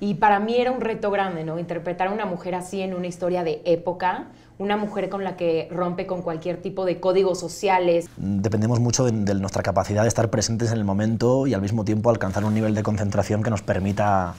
Y para mí era un reto grande, ¿no? Interpretar a una mujer así en una historia de época, una mujer con la que rompe con cualquier tipo de códigos sociales. Dependemos mucho de, de nuestra capacidad de estar presentes en el momento y al mismo tiempo alcanzar un nivel de concentración que nos permita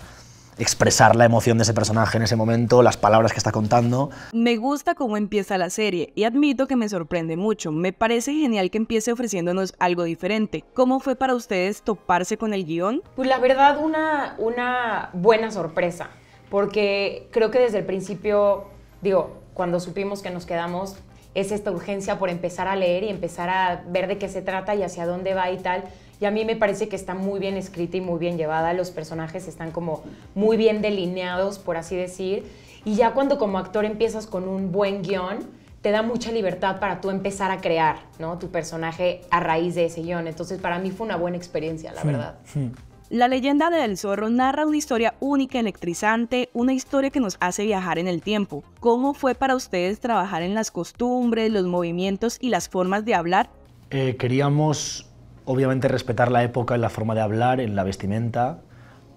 expresar la emoción de ese personaje en ese momento, las palabras que está contando. Me gusta cómo empieza la serie y admito que me sorprende mucho. Me parece genial que empiece ofreciéndonos algo diferente. ¿Cómo fue para ustedes toparse con el guión? Pues la verdad una, una buena sorpresa, porque creo que desde el principio, digo, cuando supimos que nos quedamos, es esta urgencia por empezar a leer y empezar a ver de qué se trata y hacia dónde va y tal. Y a mí me parece que está muy bien escrita y muy bien llevada, los personajes están como muy bien delineados, por así decir. Y ya cuando como actor empiezas con un buen guión, te da mucha libertad para tú empezar a crear, ¿no? Tu personaje a raíz de ese guión. Entonces, para mí fue una buena experiencia, la hmm, verdad. Hmm. La leyenda del zorro narra una historia única, electrizante, una historia que nos hace viajar en el tiempo. ¿Cómo fue para ustedes trabajar en las costumbres, los movimientos y las formas de hablar? Eh, queríamos, obviamente, respetar la época en la forma de hablar, en la vestimenta,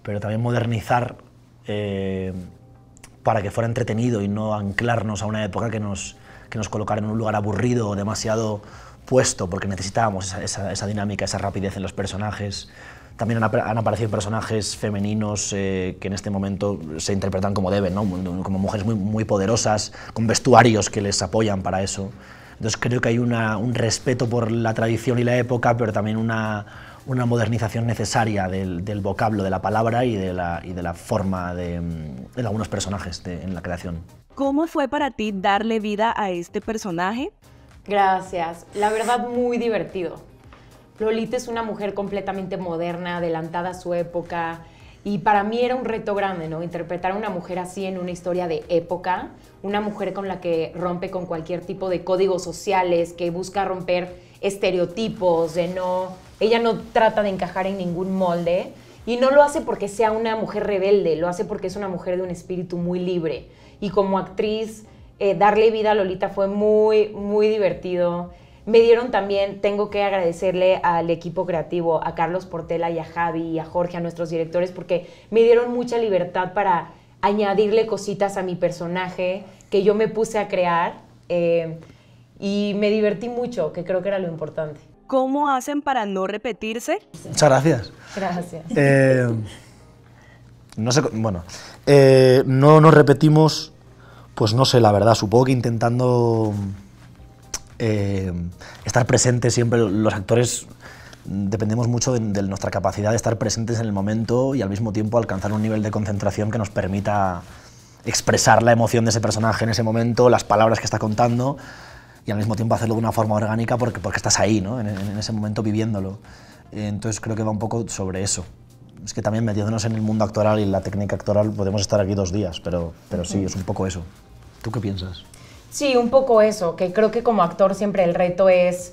pero también modernizar eh, para que fuera entretenido y no anclarnos a una época que nos, que nos colocara en un lugar aburrido o demasiado puesto, porque necesitábamos esa dinámica, esa rapidez en los personajes también han, aparecido personajes femeninos eh, que en este momento se interpretan como deben, como mujeres muy, poderosas, con vestuarios que les apoyan para eso. Entonces creo que hay un respeto por la tradición y la época, pero también una, modernización necesaria del, vocablo, de la palabra y de la, forma mm, de, algunos personajes en la creación. ¿Cómo fue para ti darle vida a este personaje? Gracias, la verdad muy divertido. Lolita es una mujer completamente moderna, adelantada a su época. Y para mí era un reto grande, ¿no? Interpretar a una mujer así en una historia de época, una mujer con la que rompe con cualquier tipo de códigos sociales, que busca romper estereotipos, de no. Ella no trata de encajar en ningún molde. Y no lo hace porque sea una mujer rebelde, lo hace porque es una mujer de un espíritu muy libre. Y como actriz, eh, darle vida a Lolita fue muy, muy divertido. Me dieron también, tengo que agradecerle al equipo creativo, a Carlos Portela y a Javi y a Jorge, a nuestros directores, porque me dieron mucha libertad para añadirle cositas a mi personaje que yo me puse a crear eh, y me divertí mucho, que creo que era lo importante. ¿Cómo hacen para no repetirse? Muchas gracias. Gracias. Eh, no sé, bueno, eh, no nos repetimos, pues no sé, la verdad, supongo que intentando eh, estar presentes siempre, los actores dependemos mucho de, nuestra capacidad de estar presentes en el momento y al mismo tiempo alcanzar un nivel de concentración que nos permita expresar la emoción de ese personaje en ese momento, las palabras que está contando y al mismo tiempo hacerlo de una forma orgánica porque, porque estás ahí, en, ese momento viviéndolo. Entonces creo que va un poco sobre eso es que también metiéndonos en el mundo actoral y la técnica actoral podemos estar aquí dos días, pero, pero sí, es un poco eso. ¿Tú qué piensas? Sí, un poco eso, que creo que como actor siempre el reto es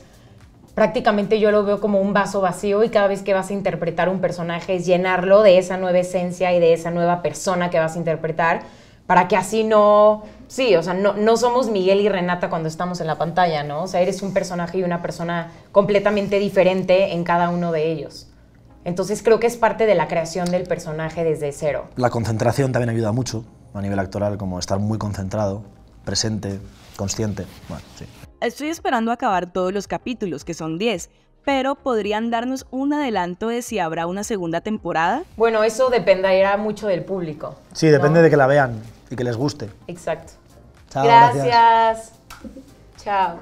prácticamente yo lo veo como un vaso vacío y cada vez que vas a interpretar un personaje es llenarlo de esa nueva esencia y de esa nueva persona que vas a interpretar para que así no... Sí, o sea, no, no somos Miguel y Renata cuando estamos en la pantalla, ¿no? O sea, eres un personaje y una persona completamente diferente en cada uno de ellos. Entonces creo que es parte de la creación del personaje desde cero. La concentración también ayuda mucho a nivel actoral, como estar muy concentrado presente, consciente. Estoy esperando acabar todos los capítulos, que son 10, pero ¿podrían darnos un adelanto de si habrá una segunda temporada? Bueno, eso dependerá mucho del público. Sí, depende de que la vean y que les guste. Exacto. gracias. Chao.